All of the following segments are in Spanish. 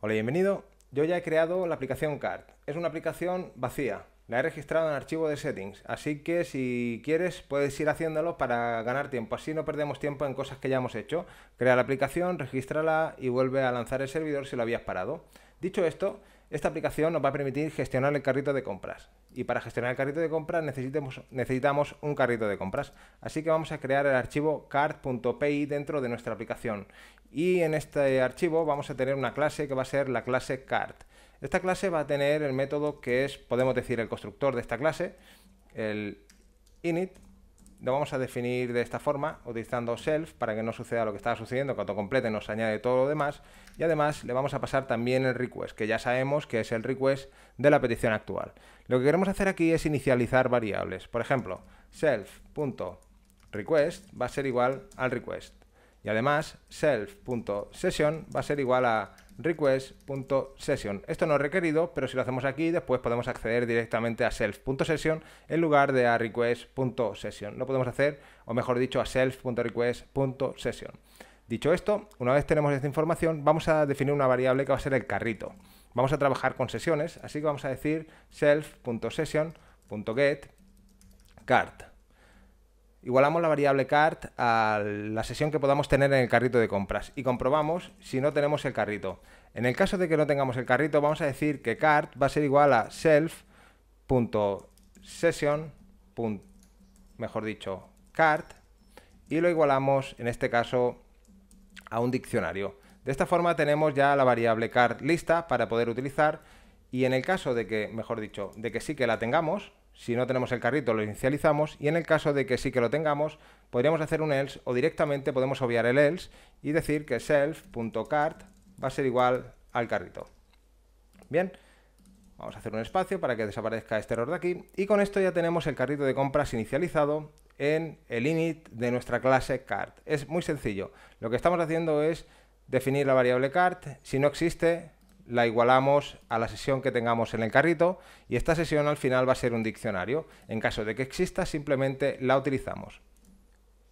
Hola, bienvenido. Yo ya he creado la aplicación Card. Es una aplicación vacía. La he registrado en archivo de settings, así que si quieres puedes ir haciéndolo para ganar tiempo. Así no perdemos tiempo en cosas que ya hemos hecho. Crea la aplicación, regístrala y vuelve a lanzar el servidor si lo habías parado. Dicho esto, esta aplicación nos va a permitir gestionar el carrito de compras y para gestionar el carrito de compras necesitamos, necesitamos un carrito de compras. Así que vamos a crear el archivo cart.py dentro de nuestra aplicación y en este archivo vamos a tener una clase que va a ser la clase cart. Esta clase va a tener el método que es, podemos decir, el constructor de esta clase, el init, lo vamos a definir de esta forma, utilizando self para que no suceda lo que estaba sucediendo, cuando complete nos añade todo lo demás. Y además le vamos a pasar también el request, que ya sabemos que es el request de la petición actual. Lo que queremos hacer aquí es inicializar variables. Por ejemplo, self.request va a ser igual al request. Y además, self.session va a ser igual a request.session. Esto no es requerido, pero si lo hacemos aquí, después podemos acceder directamente a self.session en lugar de a request.session. No podemos hacer, o mejor dicho, a self.request.session. Dicho esto, una vez tenemos esta información, vamos a definir una variable que va a ser el carrito. Vamos a trabajar con sesiones, así que vamos a decir self.session.getCard igualamos la variable cart a la sesión que podamos tener en el carrito de compras y comprobamos si no tenemos el carrito. En el caso de que no tengamos el carrito, vamos a decir que cart va a ser igual a self.session, mejor dicho, cart, y lo igualamos, en este caso, a un diccionario. De esta forma tenemos ya la variable cart lista para poder utilizar y en el caso de que, mejor dicho, de que sí que la tengamos, si no tenemos el carrito, lo inicializamos y en el caso de que sí que lo tengamos, podríamos hacer un else o directamente podemos obviar el else y decir que self.cart va a ser igual al carrito. Bien, vamos a hacer un espacio para que desaparezca este error de aquí y con esto ya tenemos el carrito de compras inicializado en el init de nuestra clase cart. Es muy sencillo. Lo que estamos haciendo es definir la variable cart. Si no existe, la igualamos a la sesión que tengamos en el carrito y esta sesión al final va a ser un diccionario. En caso de que exista, simplemente la utilizamos.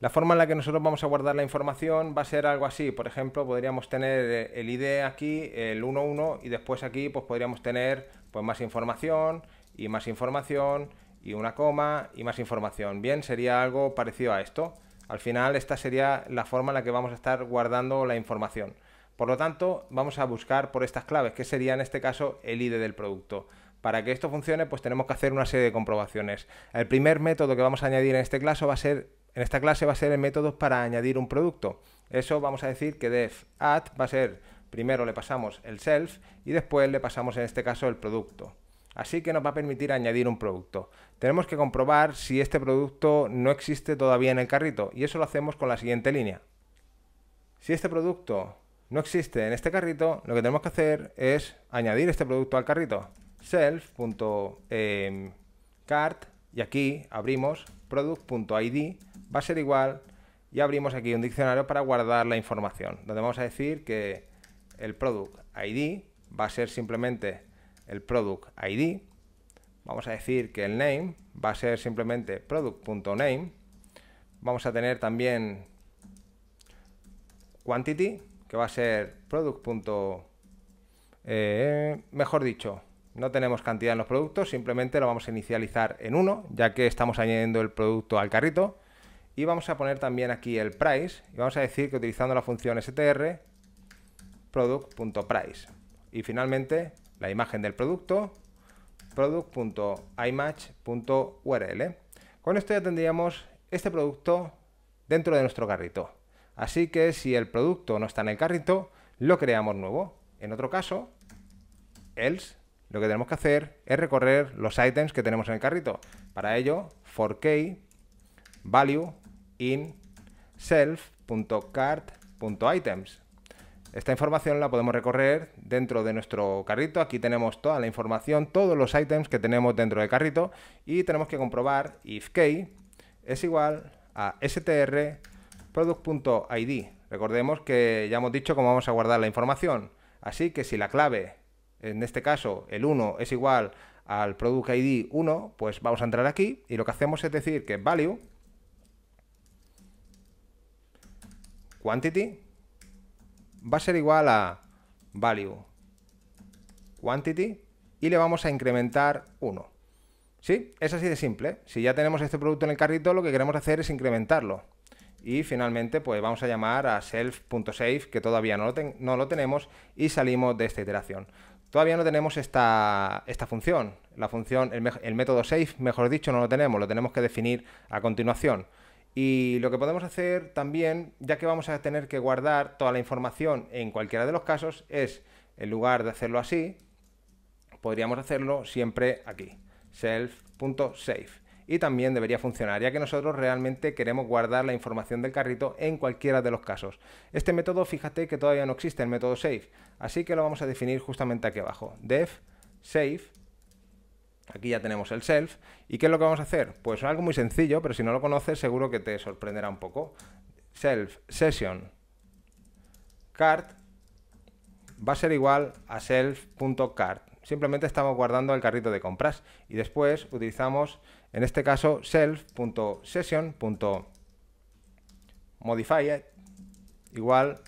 La forma en la que nosotros vamos a guardar la información va a ser algo así. Por ejemplo, podríamos tener el ID aquí, el 11, y después aquí pues, podríamos tener pues, más información y más información y una coma y más información. Bien, sería algo parecido a esto. Al final esta sería la forma en la que vamos a estar guardando la información. Por lo tanto, vamos a buscar por estas claves, que sería en este caso el ID del producto. Para que esto funcione, pues tenemos que hacer una serie de comprobaciones. El primer método que vamos a añadir en, este clase va a ser, en esta clase va a ser el método para añadir un producto. Eso vamos a decir que def add va a ser primero le pasamos el self y después le pasamos en este caso el producto. Así que nos va a permitir añadir un producto. Tenemos que comprobar si este producto no existe todavía en el carrito y eso lo hacemos con la siguiente línea. Si este producto no existe en este carrito, lo que tenemos que hacer es añadir este producto al carrito. self.cart em, y aquí abrimos product.id va a ser igual y abrimos aquí un diccionario para guardar la información, donde vamos a decir que el product ID va a ser simplemente el product ID. Vamos a decir que el name va a ser simplemente product.name. Vamos a tener también quantity, que va a ser product. Eh, mejor dicho, no tenemos cantidad en los productos, simplemente lo vamos a inicializar en uno, ya que estamos añadiendo el producto al carrito. Y vamos a poner también aquí el price y vamos a decir que utilizando la función str product.price. Y finalmente la imagen del producto product.image.url, Con esto ya tendríamos este producto dentro de nuestro carrito. Así que si el producto no está en el carrito, lo creamos nuevo. En otro caso, else, lo que tenemos que hacer es recorrer los items que tenemos en el carrito. Para ello, for key value in self.cart.items. Esta información la podemos recorrer dentro de nuestro carrito. Aquí tenemos toda la información, todos los items que tenemos dentro del carrito y tenemos que comprobar if key es igual a str product.id. Recordemos que ya hemos dicho cómo vamos a guardar la información. Así que si la clave, en este caso el 1 es igual al product ID 1, pues vamos a entrar aquí y lo que hacemos es decir que value quantity va a ser igual a value quantity y le vamos a incrementar 1. ¿Sí? Es así de simple. Si ya tenemos este producto en el carrito, lo que queremos hacer es incrementarlo. Y finalmente, pues vamos a llamar a self.save, que todavía no lo, tenemos, y salimos de esta iteración. Todavía no tenemos esta, esta función, la función, el, el método save, mejor dicho, no lo tenemos, lo tenemos que definir a continuación. Y lo que podemos hacer también, ya que vamos a tener que guardar toda la información en cualquiera de los casos, es, en lugar de hacerlo así, podríamos hacerlo siempre aquí, self.save y también debería funcionar, ya que nosotros realmente queremos guardar la información del carrito en cualquiera de los casos. Este método, fíjate que todavía no existe, el método save, así que lo vamos a definir justamente aquí abajo. Def save Aquí ya tenemos el self. ¿Y qué es lo que vamos a hacer? Pues algo muy sencillo, pero si no lo conoces seguro que te sorprenderá un poco. Self session card va a ser igual a self.cart. Simplemente estamos guardando el carrito de compras y después utilizamos en este caso, self.session.modified eh, igual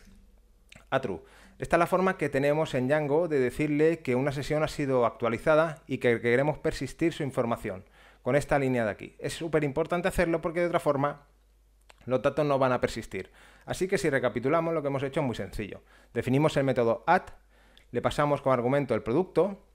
a true. Esta es la forma que tenemos en Django de decirle que una sesión ha sido actualizada y que queremos persistir su información con esta línea de aquí. Es súper importante hacerlo porque de otra forma los datos no van a persistir. Así que si recapitulamos, lo que hemos hecho es muy sencillo. Definimos el método add, le pasamos como argumento el producto,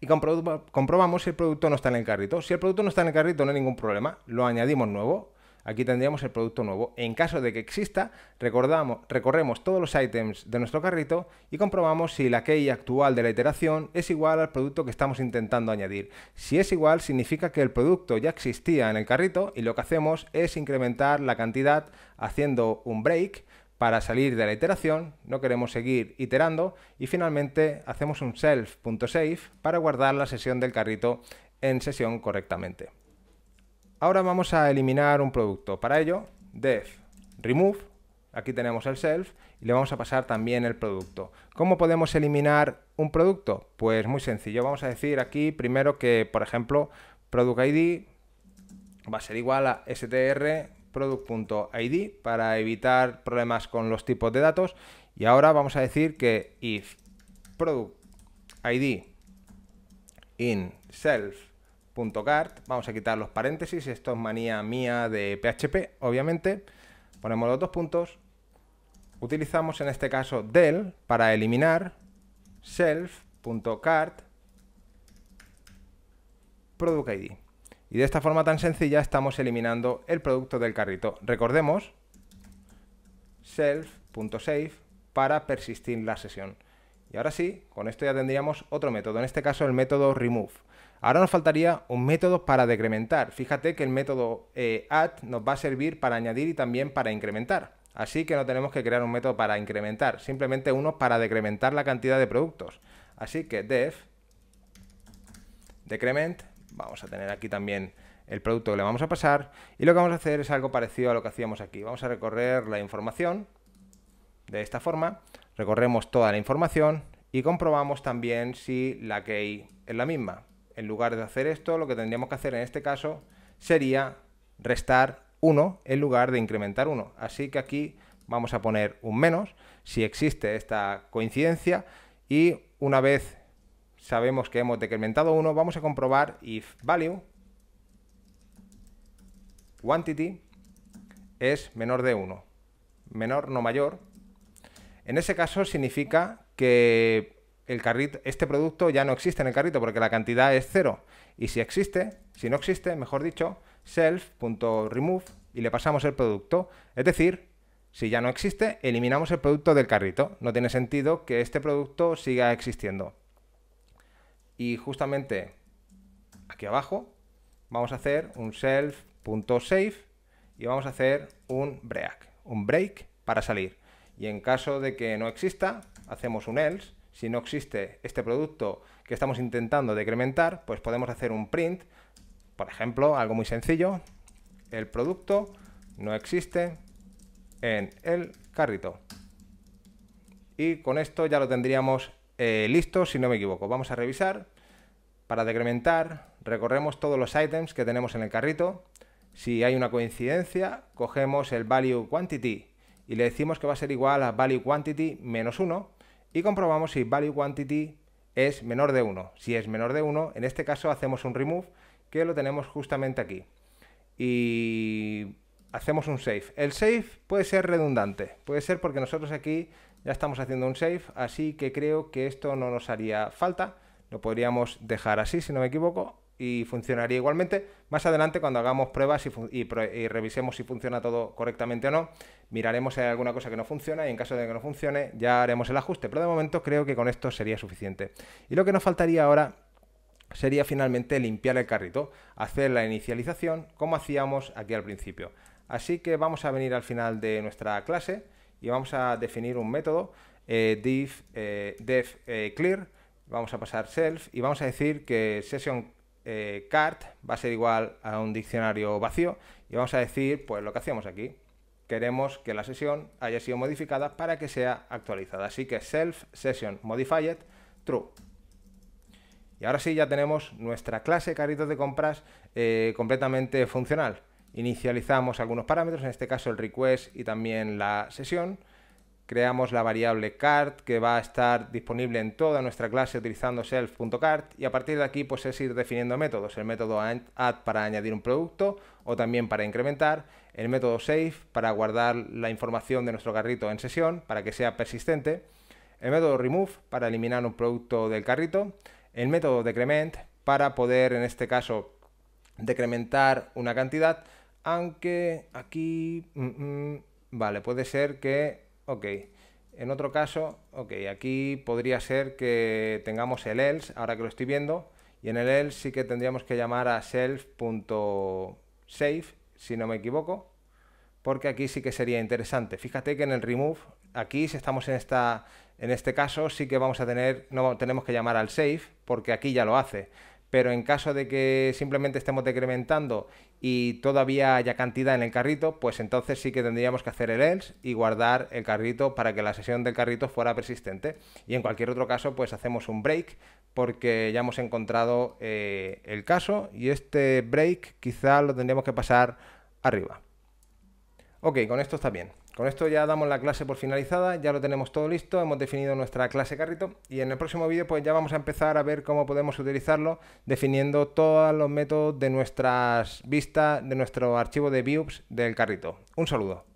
y comprobamos si el producto no está en el carrito. Si el producto no está en el carrito, no hay ningún problema, lo añadimos nuevo. Aquí tendríamos el producto nuevo. En caso de que exista, recordamos, recorremos todos los ítems de nuestro carrito y comprobamos si la key actual de la iteración es igual al producto que estamos intentando añadir. Si es igual, significa que el producto ya existía en el carrito y lo que hacemos es incrementar la cantidad haciendo un break para salir de la iteración no queremos seguir iterando y finalmente hacemos un self.save para guardar la sesión del carrito en sesión correctamente. Ahora vamos a eliminar un producto. Para ello, def remove, aquí tenemos el self y le vamos a pasar también el producto. ¿Cómo podemos eliminar un producto? Pues muy sencillo, vamos a decir aquí primero que, por ejemplo, product ID va a ser igual a str product.id para evitar problemas con los tipos de datos. Y ahora vamos a decir que if product.id in self.cart, vamos a quitar los paréntesis, esto es manía mía de PHP, obviamente, ponemos los dos puntos, utilizamos en este caso del para eliminar self.cart product.id. Y de esta forma tan sencilla estamos eliminando el producto del carrito. Recordemos, self.save para persistir la sesión. Y ahora sí, con esto ya tendríamos otro método, en este caso el método remove. Ahora nos faltaría un método para decrementar. Fíjate que el método eh, add nos va a servir para añadir y también para incrementar. Así que no tenemos que crear un método para incrementar, simplemente uno para decrementar la cantidad de productos. Así que def decrement vamos a tener aquí también el producto que le vamos a pasar y lo que vamos a hacer es algo parecido a lo que hacíamos aquí. Vamos a recorrer la información de esta forma, recorremos toda la información y comprobamos también si la key es la misma. En lugar de hacer esto, lo que tendríamos que hacer en este caso sería restar 1 en lugar de incrementar 1. Así que aquí vamos a poner un menos si existe esta coincidencia y una vez sabemos que hemos decrementado uno. vamos a comprobar if value quantity es menor de 1, menor no mayor. En ese caso significa que el carrito, este producto ya no existe en el carrito porque la cantidad es 0. Y si existe, si no existe, mejor dicho, self.remove y le pasamos el producto. Es decir, si ya no existe, eliminamos el producto del carrito. No tiene sentido que este producto siga existiendo y justamente aquí abajo vamos a hacer un self.save y vamos a hacer un break, un break para salir. Y en caso de que no exista, hacemos un else. Si no existe este producto que estamos intentando decrementar, pues podemos hacer un print. Por ejemplo, algo muy sencillo. El producto no existe en el carrito. Y con esto ya lo tendríamos eh, listo, si no me equivoco. Vamos a revisar. Para decrementar, recorremos todos los items que tenemos en el carrito. Si hay una coincidencia, cogemos el value quantity y le decimos que va a ser igual a value quantity menos 1 y comprobamos si value quantity es menor de 1. Si es menor de 1, en este caso hacemos un remove que lo tenemos justamente aquí. Y hacemos un save. El save puede ser redundante, puede ser porque nosotros aquí ya estamos haciendo un save, así que creo que esto no nos haría falta. Lo podríamos dejar así, si no me equivoco, y funcionaría igualmente. Más adelante, cuando hagamos pruebas y, revisemos si funciona todo correctamente o no, miraremos si hay alguna cosa que no funciona y en caso de que no funcione ya haremos el ajuste. Pero de momento creo que con esto sería suficiente. Y lo que nos faltaría ahora sería finalmente limpiar el carrito, hacer la inicialización como hacíamos aquí al principio. Así que vamos a venir al final de nuestra clase y vamos a definir un método eh, eh def eh, clear, vamos a pasar self y vamos a decir que session eh, card va a ser igual a un diccionario vacío y vamos a decir pues lo que hacíamos aquí. Queremos que la sesión haya sido modificada para que sea actualizada. Así que self session modified true. Y ahora sí ya tenemos nuestra clase carritos de compras completamente funcional. Inicializamos algunos parámetros, en este caso el request y también la sesión. Creamos la variable cart que va a estar disponible en toda nuestra clase utilizando self.cart y a partir de aquí pues es ir definiendo métodos. El método add para añadir un producto o también para incrementar. El método save para guardar la información de nuestro carrito en sesión para que sea persistente. El método remove para eliminar un producto del carrito. El método decrement para poder en este caso decrementar una cantidad aunque aquí, mm, mm, vale, puede ser que, ok, en otro caso, ok, aquí podría ser que tengamos el else, ahora que lo estoy viendo, y en el else sí que tendríamos que llamar a self.save, si no me equivoco, porque aquí sí que sería interesante. Fíjate que en el remove, aquí si estamos en, esta, en este caso, sí que vamos a tener, no tenemos que llamar al save, porque aquí ya lo hace pero en caso de que simplemente estemos decrementando y todavía haya cantidad en el carrito, pues entonces sí que tendríamos que hacer el else y guardar el carrito para que la sesión del carrito fuera persistente. Y en cualquier otro caso, pues hacemos un break porque ya hemos encontrado eh, el caso y este break quizá lo tendríamos que pasar arriba. Ok, con esto está bien. Con esto ya damos la clase por finalizada, ya lo tenemos todo listo, hemos definido nuestra clase carrito y en el próximo vídeo pues ya vamos a empezar a ver cómo podemos utilizarlo definiendo todos los métodos de nuestras vistas, de nuestro archivo de views del carrito. Un saludo.